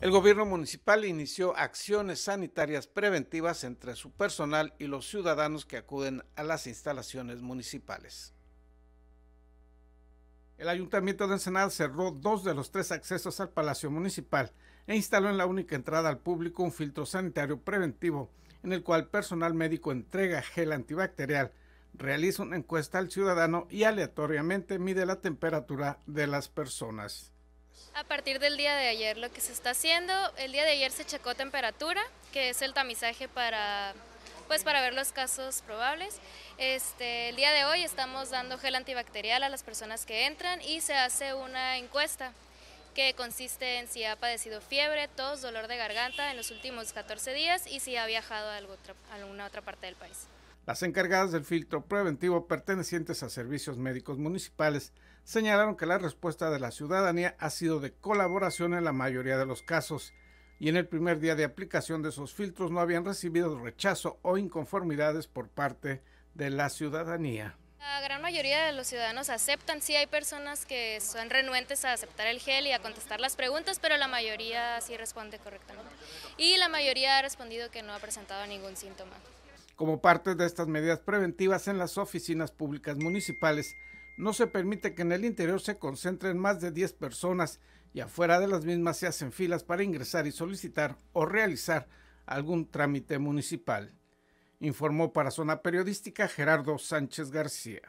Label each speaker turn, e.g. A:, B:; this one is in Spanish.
A: El gobierno municipal inició acciones sanitarias preventivas entre su personal y los ciudadanos que acuden a las instalaciones municipales. El ayuntamiento de Ensenada cerró dos de los tres accesos al Palacio Municipal e instaló en la única entrada al público un filtro sanitario preventivo en el cual personal médico entrega gel antibacterial, realiza una encuesta al ciudadano y aleatoriamente mide la temperatura de las personas.
B: A partir del día de ayer lo que se está haciendo, el día de ayer se checó temperatura, que es el tamizaje para pues para ver los casos probables. Este, el día de hoy estamos dando gel antibacterial a las personas que entran y se hace una encuesta que consiste en si ha padecido fiebre, tos, dolor de garganta en los últimos 14 días y si ha viajado a alguna otra parte del país.
A: Las encargadas del filtro preventivo pertenecientes a servicios médicos municipales señalaron que la respuesta de la ciudadanía ha sido de colaboración en la mayoría de los casos y en el primer día de aplicación de esos filtros no habían recibido rechazo o inconformidades por parte de la ciudadanía.
B: La gran mayoría de los ciudadanos aceptan, sí hay personas que son renuentes a aceptar el gel y a contestar las preguntas, pero la mayoría sí responde correctamente. Y la mayoría ha respondido que no ha presentado ningún síntoma.
A: Como parte de estas medidas preventivas en las oficinas públicas municipales, no se permite que en el interior se concentren más de 10 personas y afuera de las mismas se hacen filas para ingresar y solicitar o realizar algún trámite municipal. Informó para Zona Periodística Gerardo Sánchez García.